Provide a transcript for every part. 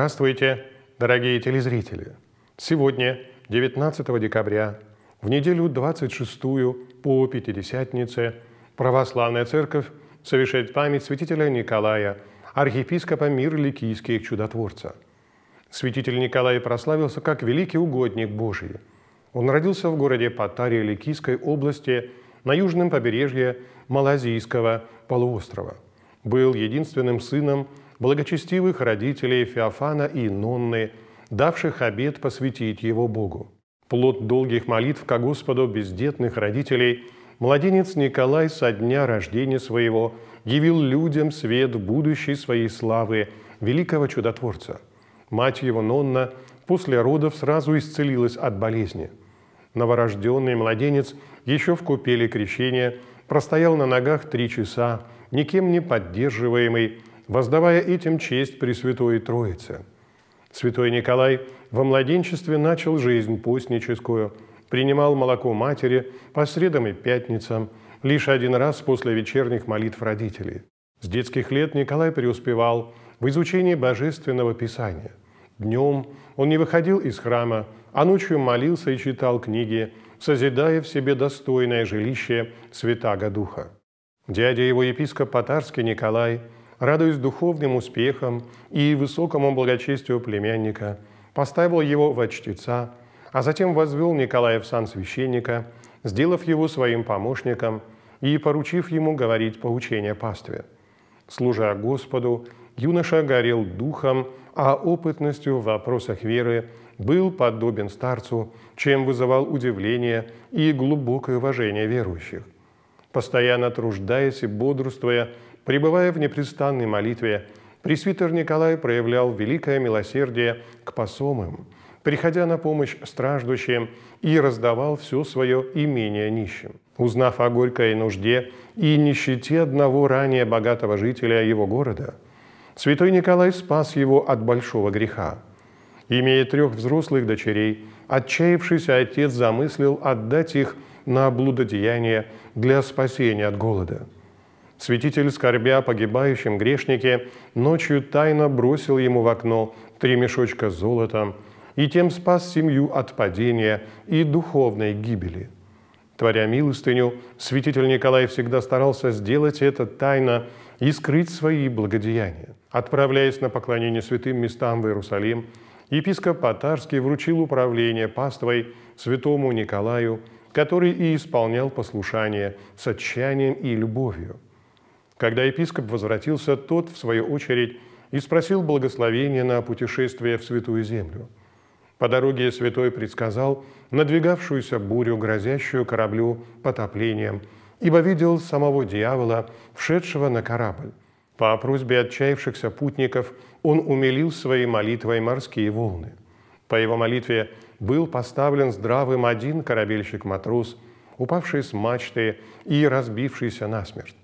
Здравствуйте, дорогие телезрители! Сегодня, 19 декабря, в неделю 26 по Пятидесятнице, Православная Церковь совершает память святителя Николая, архиепископа Мирликийских чудотворца. Святитель Николай прославился как великий угодник Божий. Он родился в городе Патаре Ликийской области на южном побережье Малазийского полуострова. Был единственным сыном благочестивых родителей Феофана и Нонны, давших обет посвятить его Богу. Плод долгих молитв ко Господу бездетных родителей, младенец Николай со дня рождения своего явил людям свет будущей своей славы великого чудотворца. Мать его Нонна после родов сразу исцелилась от болезни. Новорожденный младенец еще в купели крещения простоял на ногах три часа, никем не поддерживаемый, воздавая этим честь Пресвятой Троице. Святой Николай во младенчестве начал жизнь постническую, принимал молоко матери по средам и пятницам, лишь один раз после вечерних молитв родителей. С детских лет Николай преуспевал в изучении Божественного Писания. Днем он не выходил из храма, а ночью молился и читал книги, созидая в себе достойное жилище Святаго Духа. Дядя его епископ Татарский Николай – радуясь духовным успехам и высокому благочестию племянника, поставил его во чтеца, а затем возвел Николая в сан священника, сделав его своим помощником и поручив ему говорить поучение пастве. Служа Господу, юноша горел духом, а опытностью в вопросах веры был подобен старцу, чем вызывал удивление и глубокое уважение верующих. Постоянно труждаясь и бодрствуя, Пребывая в непрестанной молитве, пресвитер Николай проявлял великое милосердие к посомым, приходя на помощь страждущим и раздавал все свое имение нищим. Узнав о горькой нужде и нищете одного ранее богатого жителя его города, святой Николай спас его от большого греха. Имея трех взрослых дочерей, отчаявшийся отец замыслил отдать их на блудодеяние для спасения от голода – Святитель, скорбя погибающим грешнике, ночью тайно бросил ему в окно три мешочка золота и тем спас семью от падения и духовной гибели. Творя милостыню, святитель Николай всегда старался сделать это тайно и скрыть свои благодеяния. Отправляясь на поклонение святым местам в Иерусалим, епископ Татарский вручил управление паствой святому Николаю, который и исполнял послушание с отчаянием и любовью – когда епископ возвратился, тот, в свою очередь, и спросил благословения на путешествие в Святую Землю. По дороге святой предсказал надвигавшуюся бурю, грозящую кораблю потоплением, ибо видел самого дьявола, вшедшего на корабль. По просьбе отчаявшихся путников он умилил своей молитвой морские волны. По его молитве был поставлен здравым один корабельщик-матрос, упавший с мачты и разбившийся насмерть.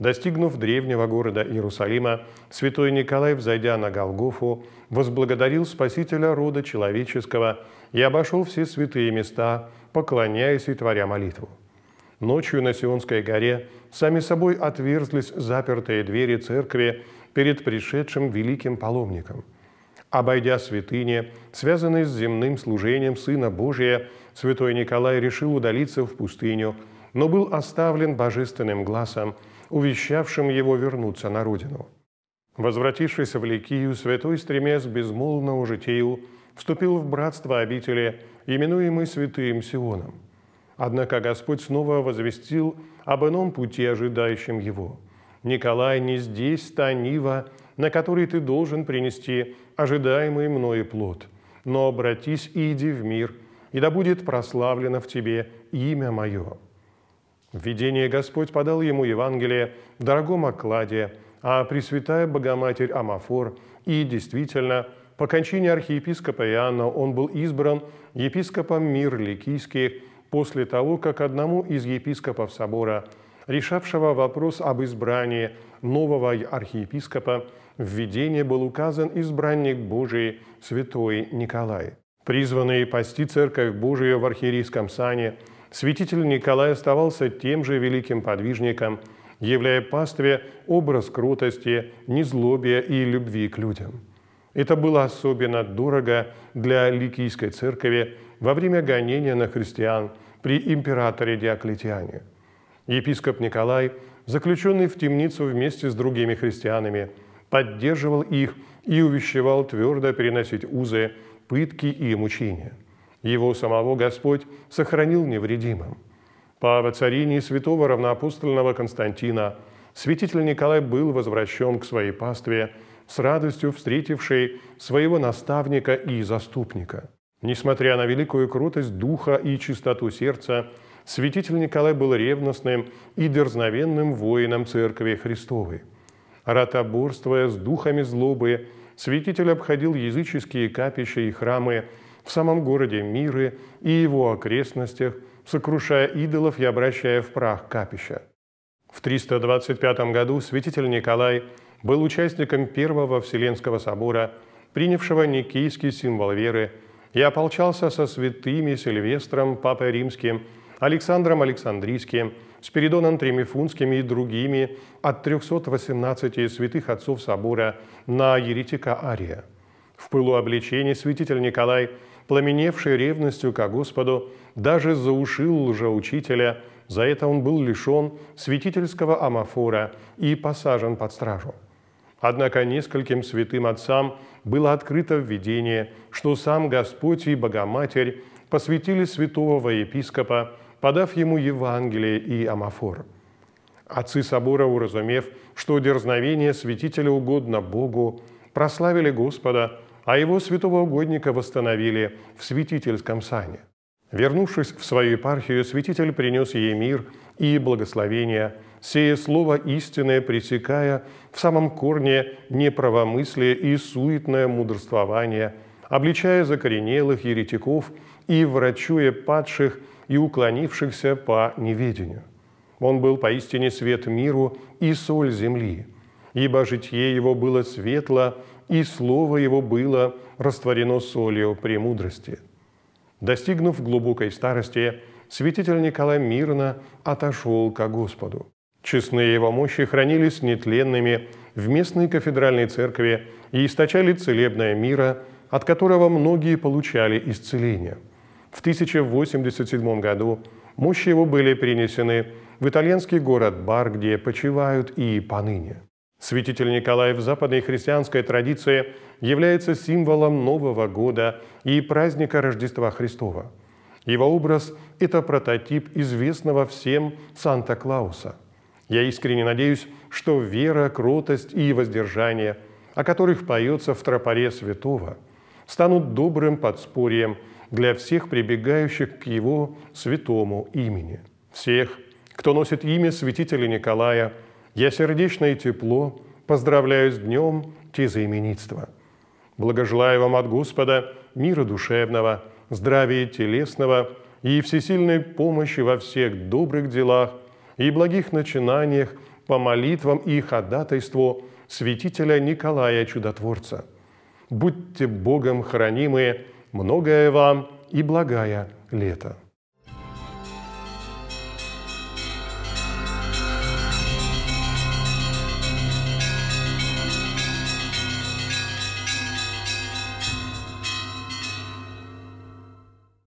Достигнув древнего города Иерусалима, святой Николай, взойдя на Голгофу, возблагодарил Спасителя рода человеческого и обошел все святые места, поклоняясь и творя молитву. Ночью на Сионской горе сами собой отверзлись запертые двери церкви перед пришедшим великим паломником. Обойдя святыни, связанные с земным служением Сына Божия, святой Николай решил удалиться в пустыню, но был оставлен божественным глазом – увещавшим его вернуться на родину. Возвратившись в Ликию, святой стремец безмолвно ужитил, вступил в братство обители, именуемый святым Сионом. Однако Господь снова возвестил об ином пути, ожидающем его. «Николай, не здесь та нива, на которой ты должен принести ожидаемый мною плод, но обратись и иди в мир, и да будет прославлено в тебе имя мое». В Господь подал ему Евангелие в дорогом окладе, а Пресвятая Богоматерь Амафор, и действительно, по кончине архиепископа Иоанна он был избран епископом мир Ликийских после того, как одному из епископов собора, решавшего вопрос об избрании нового архиепископа, в видении был указан избранник Божий, святой Николай. Призванный пасти Церковь Божию в архиерейском сане – Святитель Николай оставался тем же великим подвижником, являя пастве образ крутости, незлобия и любви к людям. Это было особенно дорого для Ликийской церкви во время гонения на христиан при императоре Диоклетиане. Епископ Николай, заключенный в темницу вместе с другими христианами, поддерживал их и увещевал твердо переносить узы, пытки и мучения – его самого Господь сохранил невредимым. По воцарении святого равноапостольного Константина святитель Николай был возвращен к своей пастве, с радостью встретивший своего наставника и заступника. Несмотря на великую крутость духа и чистоту сердца, святитель Николай был ревностным и дерзновенным воином Церкви Христовой. Ратоборствуя с духами злобы, святитель обходил языческие капища и храмы – в самом городе Миры и его окрестностях, сокрушая идолов и обращая в прах капища. В 325 году святитель Николай был участником Первого Вселенского собора, принявшего никийский символ веры, и ополчался со святыми Сильвестром, Папой Римским, Александром Александрийским, Спиридоном Тремифунским и другими от 318 святых отцов собора на еретика Ария – в пылу обличения святитель Николай, пламеневший ревностью ко Господу, даже заушил лжеучителя, за это он был лишен святительского амафора и посажен под стражу. Однако нескольким святым отцам было открыто введение, что сам Господь и Богоматерь посвятили святого епископа, подав ему Евангелие и амафор. Отцы собора, уразумев, что дерзновение святителя угодно Богу, прославили Господа, а его святого угодника восстановили в святительском сане. Вернувшись в свою епархию, святитель принес ей мир и благословение, сея слово истинное, пресекая в самом корне неправомыслие и суетное мудрствование, обличая закоренелых еретиков и врачуя падших и уклонившихся по неведению. Он был поистине свет миру и соль земли – ибо житие его было светло, и слово его было растворено солью премудрости». Достигнув глубокой старости, святитель Николай мирно отошел ко Господу. Честные его мощи хранились нетленными в местной кафедральной церкви и источали целебное мира, от которого многие получали исцеление. В 1087 году мощи его были принесены в итальянский город Бар, где почивают и поныне. Святитель Николай в западной христианской традиции является символом Нового года и праздника Рождества Христова. Его образ – это прототип известного всем Санта-Клауса. Я искренне надеюсь, что вера, кротость и воздержание, о которых поется в тропаре святого, станут добрым подспорьем для всех прибегающих к его святому имени. Всех, кто носит имя святителя Николая – я сердечно и тепло поздравляю с днем тезаименитства. Благожелаю вам от Господа мира душевного, здравия телесного и всесильной помощи во всех добрых делах и благих начинаниях по молитвам и ходатайству святителя Николая Чудотворца. Будьте Богом хранимые, многое вам и благая лето.